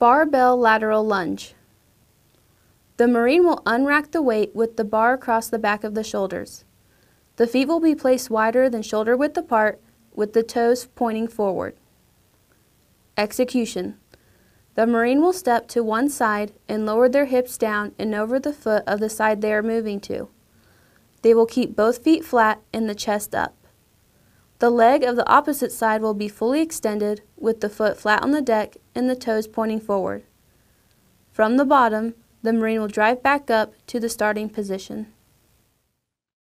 Barbell lateral lunge. The Marine will unrack the weight with the bar across the back of the shoulders. The feet will be placed wider than shoulder width apart with the toes pointing forward. Execution. The Marine will step to one side and lower their hips down and over the foot of the side they are moving to. They will keep both feet flat and the chest up. The leg of the opposite side will be fully extended with the foot flat on the deck and the toes pointing forward. From the bottom, the Marine will drive back up to the starting position.